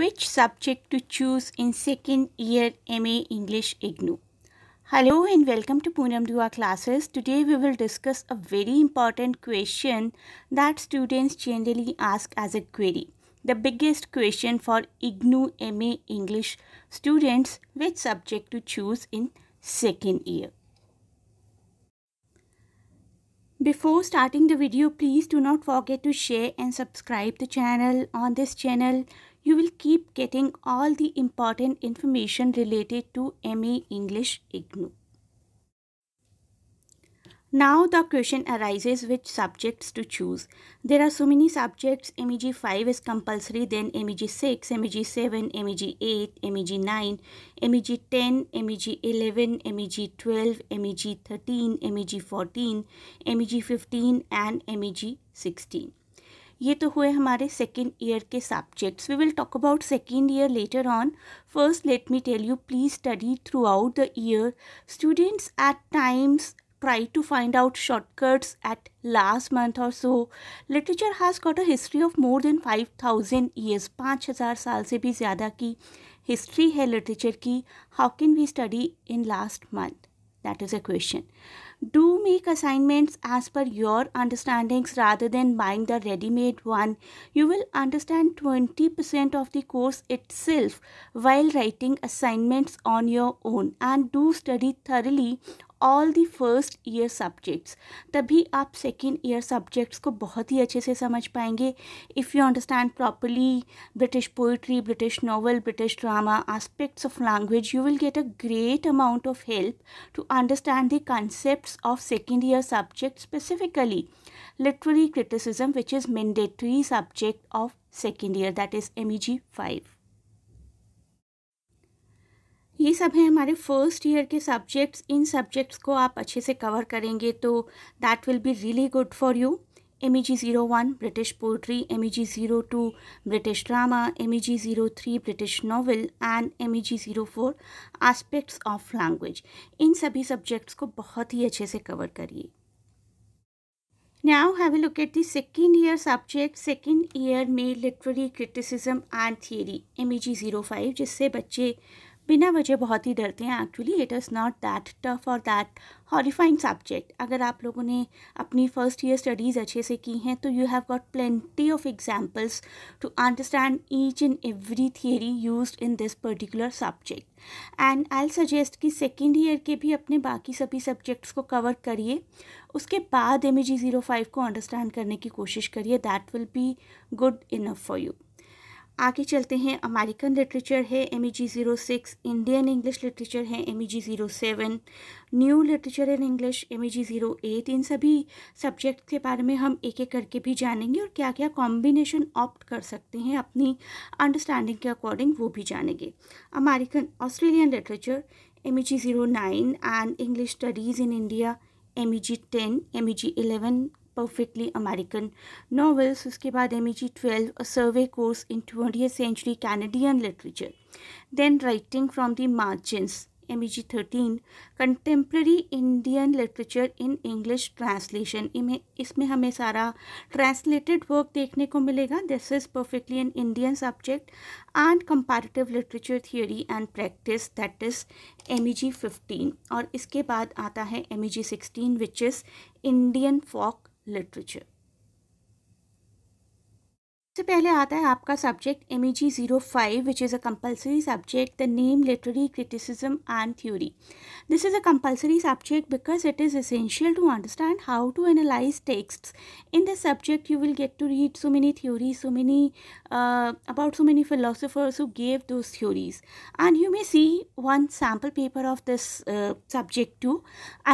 Which subject to choose in second year MA English IGNU? Hello and welcome to Poonam Dua classes. Today we will discuss a very important question that students generally ask as a query. The biggest question for IGNU MA English students, which subject to choose in second year. Before starting the video, please do not forget to share and subscribe the channel. On this channel, you will keep getting all the important information related to MA English IGNU. Now the question arises which subjects to choose. There are so many subjects. MEG 5 is compulsory, then MEG 6, MEG 7, MEG 8, MEG 9, MEG 10, MEG 11, MEG 12, MEG 13, MEG 14, MEG 15 and MEG 16. ये तो हुए हमारे second year के subjects we will talk about second year later on first let me tell you please study throughout the year students at times try to find out shortcuts at last month और so literature has got a history of more than five thousand years पाँच हज़ार साल से भी ज़्यादा की history है literature की how can we study in last month that is a question do make assignments as per your understandings rather than buying the ready-made one. You will understand 20% of the course itself while writing assignments on your own and do study thoroughly all the first year subjects तभी आप second year subjects को बहुत ही अच्छे से समझ पाएंगे if you understand properly British poetry British novel British drama aspects of language you will get a great amount of help to understand the concept of second year subject specifically literary criticism which is mandatory subject of second year that is M E G five ये सब हैं हमारे first year के subjects इन subjects को आप अच्छे से कवर करेंगे तो that will be really good for you M E G zero one British poetry M E G zero two British drama M E G zero three British novel and M E G zero four aspects of language इन सभी subjects को बहुत ही अच्छे से cover करिए look at a second year subject second year में literary criticism and theory M E G zero five जिससे बच्चे बिना वजह बहुत ही डरते हैं actually it is not that tough और दैट हॉरीफाइंग सब्जेक्ट अगर आप लोगों ने अपनी फ़र्स्ट ईयर स्टडीज़ अच्छे से की हैं तो you have got plenty of examples to understand each and every theory use in this particular subject and I suggest कि सेकेंड ईयर के भी अपने बाकी सभी सब्जेक्ट्स को कवर करिए उसके बाद M E G zero five को अंडरस्टैंड करने की कोशिश करिए that will be good enough for you आगे चलते हैं अमेरिकन लिटरेचर है M E G zero six Indian English literature है M E G zero seven new literature in English M E G zero eight इन सभी subject के बारे में हम एक एक करके भी जानेंगे और क्या क्या कॉम्बिनेशन ऑप्ट कर सकते हैं अपनी अंडरस्टैंडिंग के अकॉर्डिंग वो भी जानेंगे American Australian literature M E G zero nine and English studies in India M E G ten M E G eleven perfectly American novels उसके बाद M E G twelve a survey course in twenty century Canadian literature then writing from the margins M E G thirteen contemporary Indian literature in English translation इमें इसमें हमें सारा translated work देखने को मिलेगा this is perfectly an Indian subject and comparative literature theory and practice that is M E G fifteen और इसके बाद आता है M E G sixteen which is Indian folk literature सबसे पहले आता है आपका subject M E G zero five which is a compulsory subject the name literary criticism and theory this is a compulsory subject because it is essential to understand how to analyse text in this subject you will gate to read so many theories so many about so many philosophers who gave those theories and you may see one sample paper of this subject to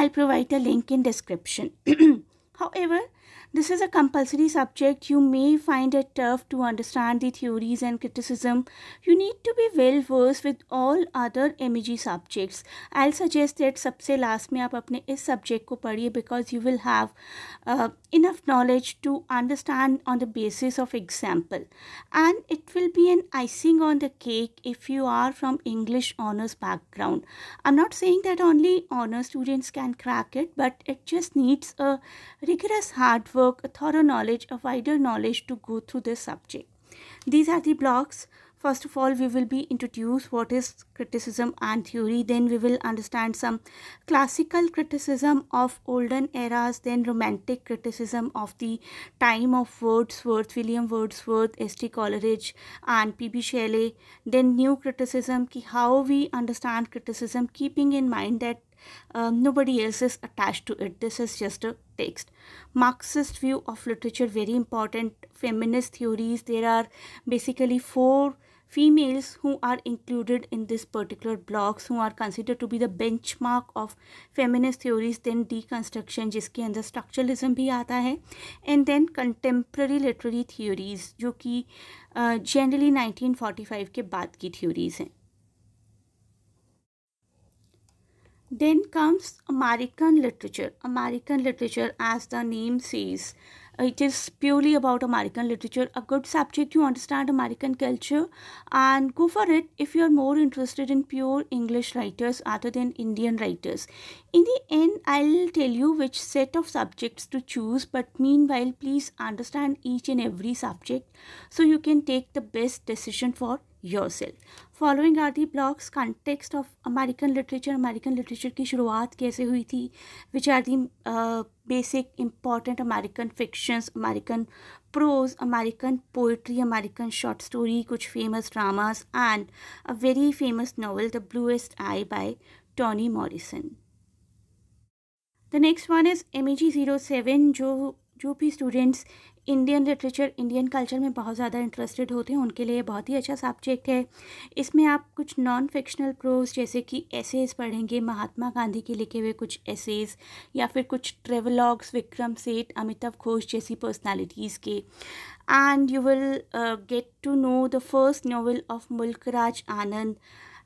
I provide the link in description However, this is a compulsory subject. You may find it tough to understand the theories and criticism. You need to be well versed with all other MEG subjects. I'll suggest that सबसे last में आप अपने इस subject को पढ़िए because you will have uh, enough knowledge to understand on the basis of example. And it will be an icing on the cake if you are from English honors background. I'm not saying that only honor students can crack it, but it just needs a rigorous hard work work, a thorough knowledge, a wider knowledge to go through this subject. These are the blocks. First of all, we will be introduced what is criticism and theory. Then we will understand some classical criticism of olden eras. Then romantic criticism of the time of Wordsworth, William Wordsworth, S.T. Coleridge and P.B. Shelley. Then new criticism, ki how we understand criticism, keeping in mind that uh, nobody else is attached to it. This is just a text. Marxist view of literature, very important. Feminist theories, there are basically four females who are included in this particular blocks who are considered to be the benchmark of feminist theories then deconstruction jiske andar structuralism bhi aata hai and then contemporary literary theories jo ki uh, generally 1945 ke baad ki theories hain Then comes American literature. American literature, as the name says, it is purely about American literature. A good subject to understand American culture and go for it if you are more interested in pure English writers other than Indian writers. In the end, I'll tell you which set of subjects to choose, but meanwhile, please understand each and every subject so you can take the best decision for yourself. Following are the blocks context of American literature, American literature की शुरुआत कैसे हुई थी which are the uh, basic important American fictions, American prose, American poetry, American short story, कुछ famous dramas and a very famous novel The Bluest Eye by Toni Morrison. The next one is MEG07 जो जो भी students Indian literature Indian culture में बहुत ज़्यादा interested होते हैं उनके लिए बहुत ही अच्छा सब्जेक्ट है इसमें आप कुछ नॉन फिक्शनल प्रोज जैसे कि एसेज पढ़ेंगे महात्मा गांधी के लिखे हुए कुछ एसेज या फिर कुछ ट्रेवलॉग्स विक्रम सेठ अमिताभ घोष जैसी पर्सनालिटीज़ के and you will gate to know the first novel of मुल्क राज आनंद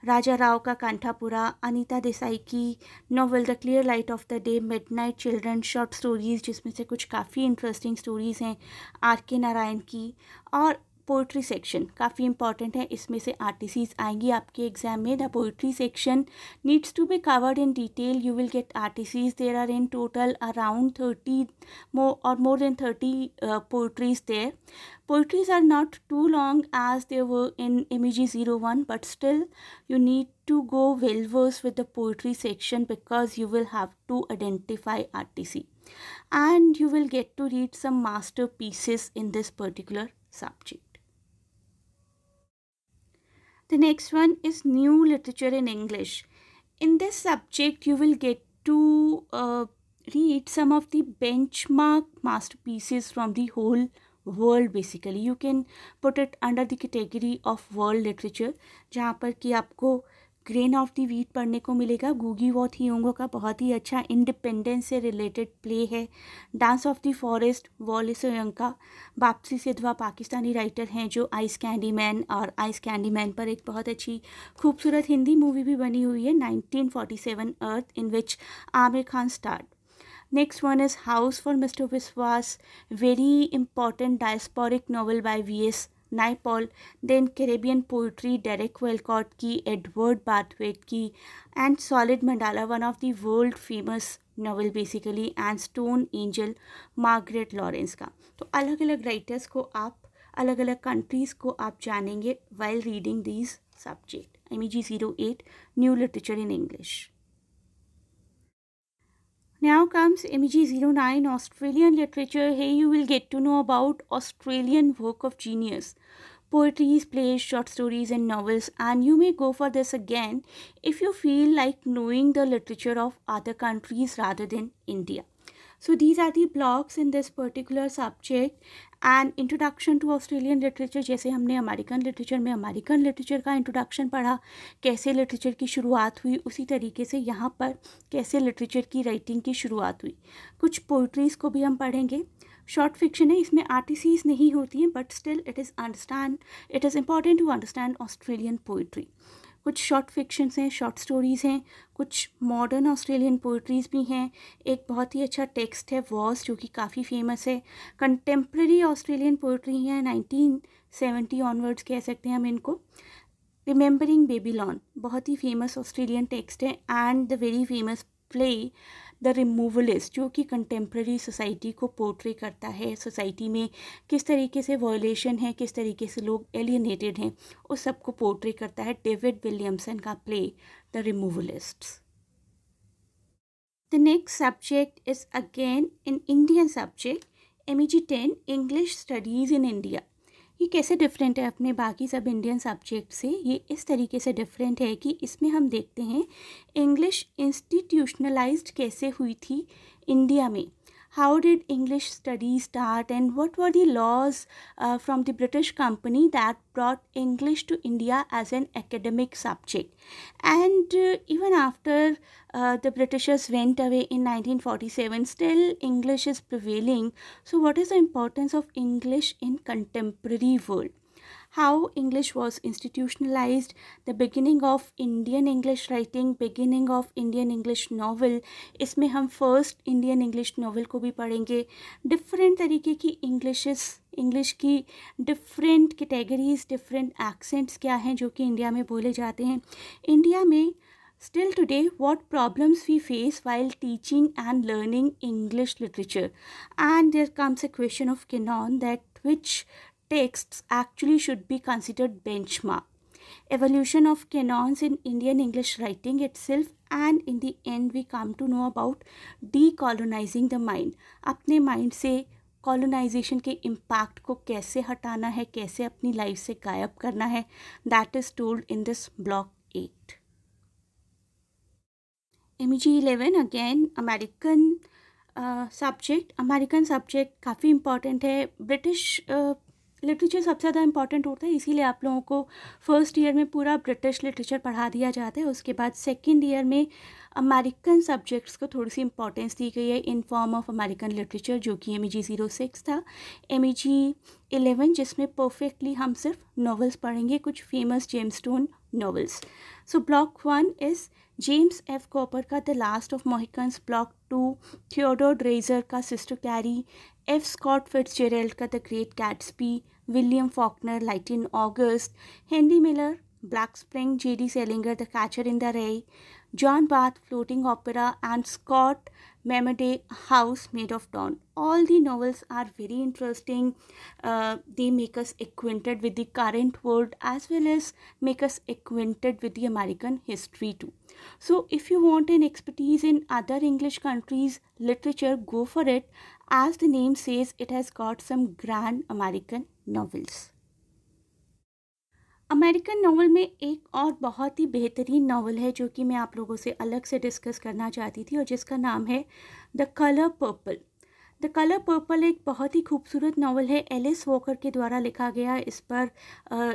राजा राव का कांठापुरा अनीता देसाई की novel the clear light of the day midnight children short stories जिसमें से कुछ काफ़ी इंटरेस्टिंग स्टोरीज़ हैं आर के नारायण की और Poetry section, काफ़ी इंपॉर्टेंट है इसमें से आरटीसीज आएंगी आपके एग्जाम में the poetry section needs to be covered in detail you will get RTCs there are in total around thirty more or more than 30 uh, there poetries are not too long as they were in MEG01 but still you need to go well versed with the poetry section because you will have to identify RTC and you will get to read some masterpieces in this particular subject. The next one is new literature in English. In this subject, you will get to uh, read some of the benchmark masterpieces from the whole world. Basically, you can put it under the category of world literature, जहाँ पर कि आपको grain of the wheat पढ़ने को मिलेगा गूगी वॉथ हींगो का बहुत ही अच्छा इंडिपेंडेंस से रिलेटेड प्ले है dance of the forest Wole का वापसी सिद्धवा पाकिस्तानी राइटर हैं जो आइस कैंडी मैन और आइस कैंडी मैन पर एक बहुत अच्छी खूबसूरत हिंदी मूवी भी बनी हुई है 1947 earth in which Aamir Khan start next one is house for mister Biswas very important diasporic novel by V S Naipaul then Caribbean poetry Derek Walcott की, एडवर्ड बाथवेट की, and solid mandala one of the world famous novel basically and stone angel Margaret Laurence का तो अलग अलग writers को आप अलग अलग कंट्रीज़ को आप जानेंगे while reading these subject M E G zero eight new literature in English Now comes MG09 Australian literature. Here you will get to know about Australian work of genius. Poetry, plays, short stories and novels and you may go for this again if you feel like knowing the literature of other countries rather than India. So these are the blocks in this particular subject and introduction to Australian literature जैसे हमने American literature में American literature का introduction पढ़ा कैसे literature की शुरुआत हुई उसी तरीके से यहाँ पर कैसे लिटरेचर की राइटिंग की शुरुआत हुई कुछ पोइट्रीज़ को भी हम पढ़ेंगे शॉर्ट फिक्शन है इसमें आर्टिसीज नहीं होती हैं but still it is understand it is important to understand Australian poetry कुछ शॉर्ट फिक्शंस हैं शॉर्ट स्टोरीज़ हैं कुछ मॉडर्न ऑस्ट्रेलियन पोइट्रीज़ भी हैं एक बहुत ही अच्छा टेक्स्ट है वॉस जो कि काफ़ी फेमस है कंटेम्प्रेरी ऑस्ट्रेलियन पोइट्री है नाइनटीन सेवेंटी ऑनवर्ड्स कह सकते हैं हम इनको रिमेंबरिंग बेबीलॉन बहुत ही फेमस ऑस्ट्रेलियन टेक्स्ट है and the very famous play the removalists जो कि कंटेम्प्रेरी सोसाइटी को पोर्ट्रे करता है सोसाइटी में किस तरीके से वॉयलेशन है किस तरीके से लोग एलियनेटेड हैं उस सबको पोर्ट्रे करता है डेविड विलियमसन का play the removalists next subject is again in Indian subject M E G ten English studies in India ये कैसे डिफरेंट है अपने बाकी सब इंडियन सब्जेक्ट से ये इस तरीके से डिफरेंट है कि इसमें हम देखते हैं इंग्लिश इंस्टीट्यूशनलाइज्ड कैसे हुई थी इंडिया में how did English study start and what were the laws uh, from the British company that brought English to India as an academic subject. And uh, even after uh, the Britishers went away in 1947, still English is prevailing. So what is the importance of English in contemporary world? how English was institutionalized, the beginning of Indian English writing, beginning of Indian English novel. isme hum first Indian English novel ko bhi padhenge different tarike ki Englishes English की different categories different accents क्या हैं जो कि India में बोले जाते हैं India में still today what problems we face while teaching and learning English literature and there comes a question of canon that which texts actually should be considered benchmark. Evolution of canons in Indian English writing itself and in the end we come to know about decolonizing the mind. apne mind se colonization के impact को कैसे हटाना है कैसे अपनी life से गायब करना है that is told in this block at M G eleven again American subject American subject काफ़ी इम्पॉर्टेंट है ब्रिटिश uh, लिटरेचर सबसे ज़्यादा इंपॉर्टेंट होता है इसीलिए आप लोगों को फर्स्ट ईयर में पूरा ब्रिटिश लिटरेचर पढ़ा दिया जाता है उसके बाद सेकेंड ईयर में अमेरिकन सब्जेक्ट्स को थोड़ी सी इंपॉर्टेंस दी गई है in form of American literature जो कि M E G zero six था एम ई जी एलेवन जिसमें परफेक्टली हम सिर्फ नावल्स पढ़ेंगे कुछ famous James stone novels so block one is James F Cooper का the last of Mohicans block two Theodore Dreiser का sister Carrie F Scott Fitzgerald का the great Catesby William Faulkner, Light in August, Henry Miller, Black Spring, J.D. Salinger, The Catcher in the Rye, John Bath, Floating Opera, and Scott Memade, House Made of Dawn. All the novels are very interesting. Uh, they make us acquainted with the current world as well as make us acquainted with the American history too. So, if you want an expertise in other English countries' literature, go for it. As the name says, it has got some grand American novels. American novel में एक और बहुत ही बेहतरीन novel है जो कि मैं आप लोगों से अलग से डिस्कस करना चाहती थी और जिसका नाम है the colour purple the colour purple एक बहुत ही खूबसूरत नावल है एलिस वॉकर के द्वारा लिखा गया इस पर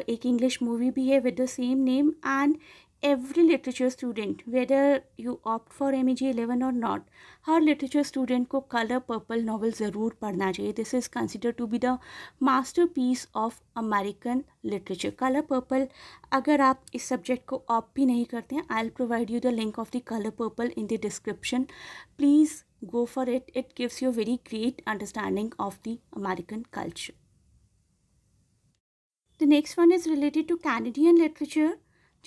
एक इंग्लिश मूवी भी है with the same name and every literature student whether you opt for MEG 11 or not her literature student ko color purple novel zarur padhna chahiye this is considered to be the masterpiece of american literature color purple agar aap is subject ko opt bhi nahi karte hain i'll provide you the link of the color purple in the description please go for it it gives you a very great understanding of the american culture the next one is related to canadian literature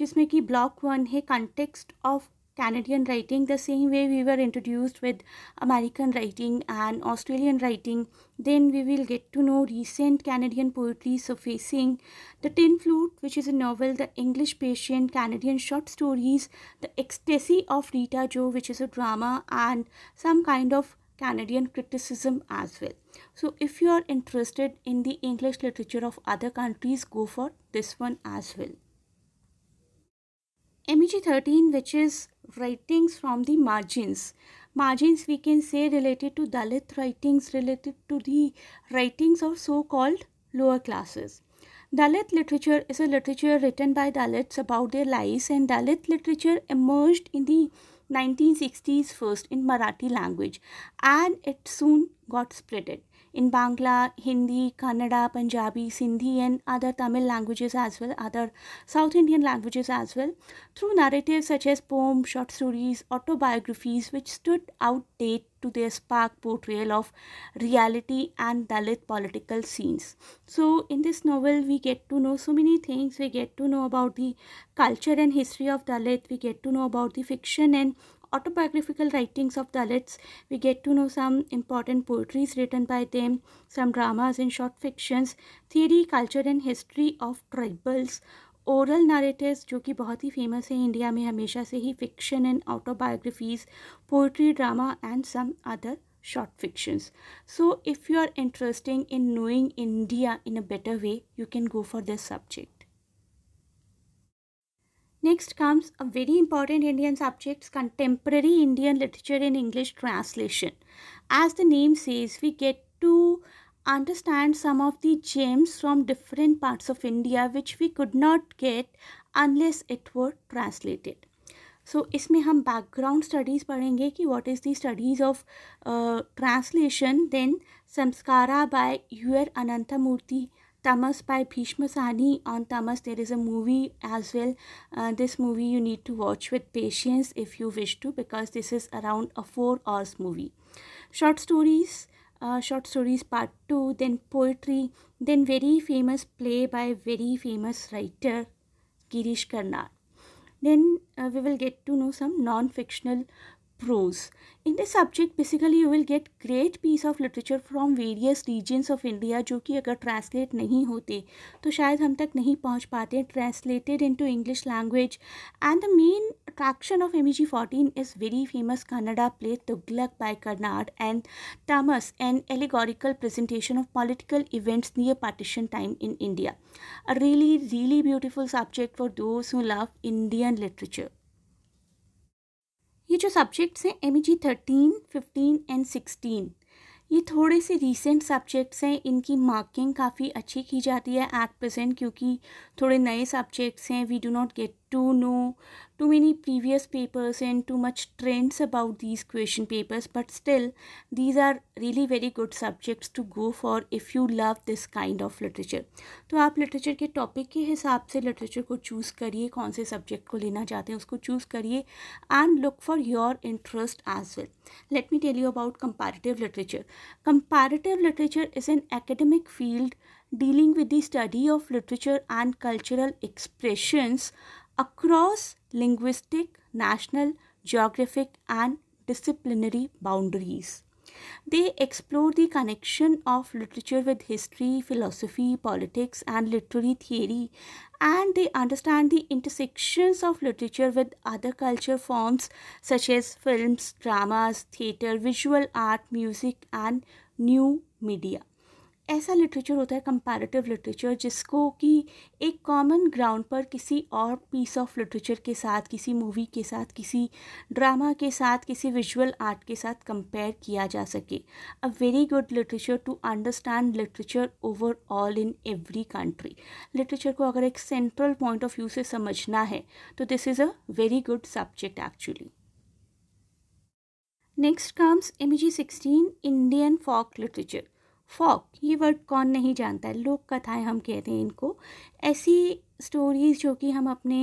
which जिसमें कि block one है context of Canadian writing the same way we were introduced with American writing and Australian writing. Then we will get to know recent Canadian poetry surfacing, The Tin Flute, which is a novel, The English Patient, Canadian short stories, The Ecstasy of Rita Joe, which is a drama, and some kind of Canadian criticism as well. So if you are interested in the English literature of other countries, go for this one as well. MEG 13 which is writings from the margins. Margins we can say related to Dalit writings, related to the writings of so-called lower classes. Dalit literature is a literature written by Dalits about their lives and Dalit literature emerged in the 1960s first in Marathi language and it soon got spreaded in Bangla, Hindi, Kannada, Punjabi, Sindhi, and other Tamil languages as well, other South Indian languages as well, through narratives such as poems, short stories, autobiographies, which stood out date to their spark portrayal of reality and Dalit political scenes. So, in this novel, we get to know so many things. We get to know about the culture and history of Dalit, we get to know about the fiction and autobiographical writings of Dalits, we get to know some important poetries written by them, some dramas and short fictions, theory, culture and history of tribals, oral narratives, which are very famous in India. India fiction and autobiographies, poetry, drama and some other short fictions. So if you are interested in knowing India in a better way, you can go for this subject. Next comes a very important Indian subject, contemporary Indian literature in English translation. As the name says, we get to understand some of the gems from different parts of India which we could not get unless it were translated. so, इसमें हम background studies पढ़ेंगे what is the studies of studies uh, translation? Then, Samskara by by U R Ananthamurthy Tamas by Bhishma Sani. On Tamas, there is a movie as well. Uh, this movie you need to watch with patience if you wish to because this is around a 4 hours movie. Short stories. Uh, short stories part 2 then poetry then very famous play by very famous writer girish karnad then uh, we will get to know some non-fictional prose. In this subject, basically you will get great piece of literature from various regions of India जो कि अगर translate नहीं होते तो शायद हम तक नहीं पहुंच पाते translated into English language. And the main attraction of MEG 14 is very famous Kannada play Tughlaq by Karnad and Tamas, an allegorical presentation of political events near partition time in India. A really, really beautiful subject for those who love Indian literature. ये जो subjects हैं M E G thirteen fifteen and sixteen ये थोड़े से recent subjects हैं इनकी marking काफ़ी अच्छी की जाती है एट प्रेजेंट क्योंकि थोड़े नए सब्जेक्ट्स हैं we do not get to know too many previous papers and too much trends about these question papers but still these are really very good subjects to go for if you love this kind of literature to आप literature के topic के हिसाब literature को choose करिए कौन subject को लेना चाहते हैं choose करिए and look for your interest as well let me tell you about comparative literature comparative literature is an academic field dealing with the study of literature and cultural expressions across linguistic, national, geographic, and disciplinary boundaries. They explore the connection of literature with history, philosophy, politics, and literary theory, and they understand the intersections of literature with other culture forms such as films, dramas, theatre, visual art, music, and new media. ऐसा literature होता है comparative literature जिसको कि एक common ground पर किसी और piece of literature के साथ किसी मूवी के साथ किसी ड्रामा के साथ किसी विजुअल आर्ट के साथ कंपेयर किया जा सके a very good literature to understand literature overall in every country literature को अगर एक सेंट्रल पॉइंट ऑफ व्यू से समझना है तो this is a very good subject actually next comes M G sixteen Indian folk literature folk ये word कौन नहीं जानता है लोक कथाएं हम कहते हैं इनको ऐसी स्टोरीज़ जो कि हम अपने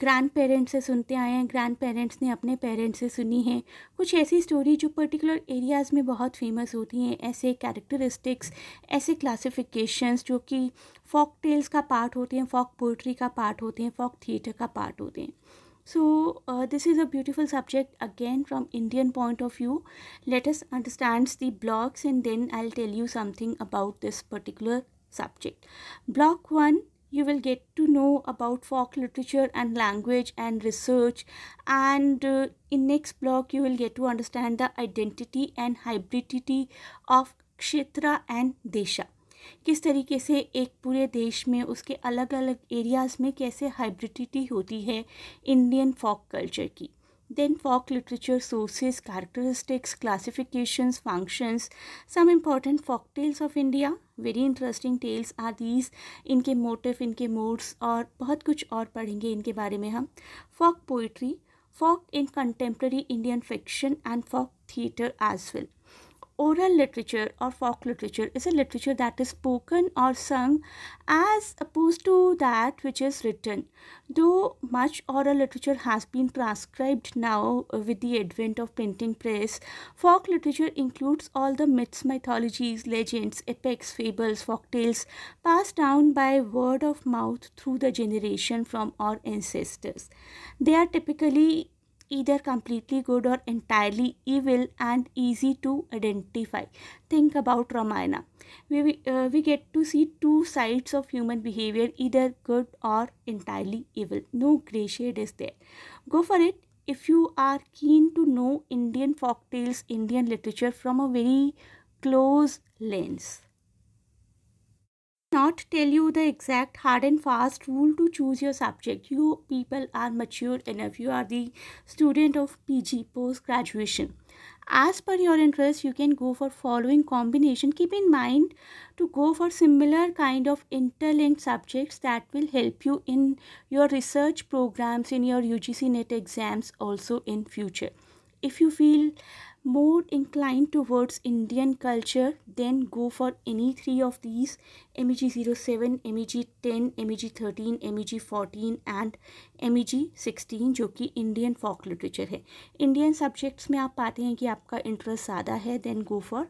ग्रैंड पेरेंट्स से सुनते आए हैं ग्रैंड पेरेंट्स ने अपने पेरेंट्स से सुनी है कुछ ऐसी स्टोरी जो पर्टिकुलर एरियाज़ में बहुत फेमस होती हैं ऐसे कैरेक्टरिस्टिक्स ऐसे क्लासिफिकेशंस जो कि फ़ॉक टेल्स का पार्ट होते हैं फ़ॉक पोइट्री का पार्ट होते हैं फ़ॉक थिएटर का पार्ट होते हैं So uh, this is a beautiful subject again from Indian point of view. Let us understand the blocks and then I'll tell you something about this particular subject. Block 1 you will get to know about folk literature and language and research and uh, in next block you will get to understand the identity and hybridity of kshetra and desha किस तरीके से एक पूरे देश में उसके अलग अलग एरियाज़ में कैसे हाइब्रिडिटी होती है इंडियन फॉक कल्चर की then folk literature sources characteristics classifications functions some important folk tales of India very interesting tales are these इनके मोटिव इनके मोड्स और बहुत कुछ और पढ़ेंगे इनके बारे में हम folk poetry folk in contemporary Indian fiction and folk theatre as well oral literature or folk literature is a literature that is spoken or sung as opposed to that which is written. Though much oral literature has been transcribed now with the advent of printing press, folk literature includes all the myths, mythologies, legends, epics, fables, folk tales passed down by word of mouth through the generation from our ancestors. They are typically either completely good or entirely evil and easy to identify. Think about Ramayana. We, uh, we get to see two sides of human behavior, either good or entirely evil. No grey shade is there. Go for it if you are keen to know Indian folk tales, Indian literature from a very close lens. Not tell you the exact hard and fast rule to choose your subject. You people are mature enough. You are the student of PG post graduation. As per your interest, you can go for following combination. Keep in mind to go for similar kind of interlinked subjects that will help you in your research programs, in your UGC NET exams also in future. If you feel more inclined towards Indian culture then go for any three of these MEG07, MEG10, MEG13, MEG14 and MEG16 जो कि Indian folk literature है Indian subjects में आप पाते हैं कि आपका interest ज़्यादा है then go for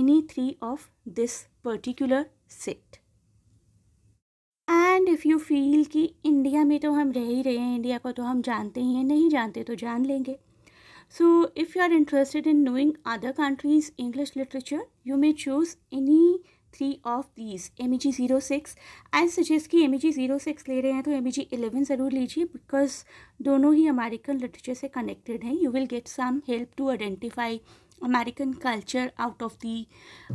any three of this particular set and if you feel कि इंडिया में तो हम रह ही रहे हैं इंडिया को तो हम जानते ही हैं नहीं जानते तो जान लेंगे So if you are interested in knowing other countries English literature, you may choose any three of these MEG 06. I suggest that MEG 06 are taking MEG 11 please because both are American literature. Se connected hai. You will get some help to identify American culture out of the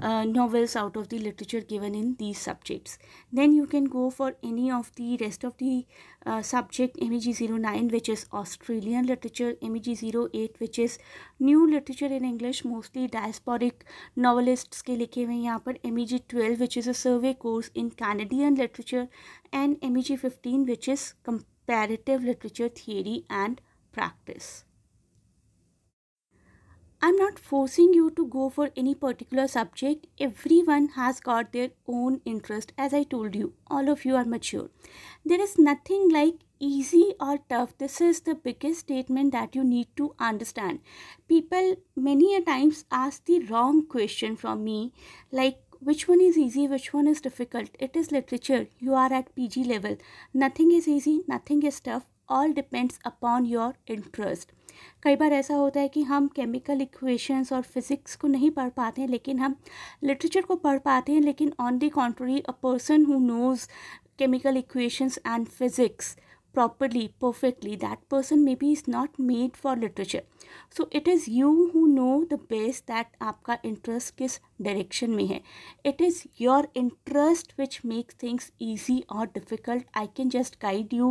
uh, novels, out of the literature given in these subjects. Then you can go for any of the rest of the uh, subject MEG09 which is Australian literature, MEG08 which is new literature in English mostly diasporic novelists के लिखे हुए यहाँ पर MEG12 which is a survey course in Canadian literature and MEG15 which is comparative literature theory and practice. I'm not forcing you to go for any particular subject. Everyone has got their own interest. As I told you, all of you are mature. There is nothing like easy or tough. This is the biggest statement that you need to understand. People many a times ask the wrong question from me, like which one is easy, which one is difficult. It is literature. You are at PG level. Nothing is easy, nothing is tough. All depends upon your interest कई बार ऐसा होता है कि हम chemical equations और physics को नहीं पढ़ पाते हैं लेकिन हम लिटरेचर को पढ़ पाते हैं लेकिन on the contrary a person who knows chemical equations and physics properly, perfectly, that person maybe is not made for literature. So it is you who know the best that आपका interest is direction me. It is your interest which makes things easy or difficult. I can just guide you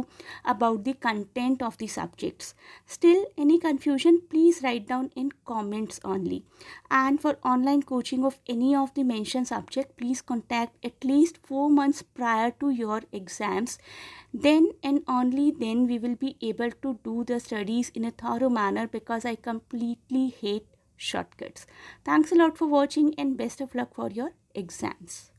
about the content of the subjects. Still any confusion please write down in comments only. And for online coaching of any of the mentioned subject please contact at least 4 months prior to your exams then and only then we will be able to do the studies in a thorough manner because I completely hate shortcuts. Thanks a lot for watching and best of luck for your exams.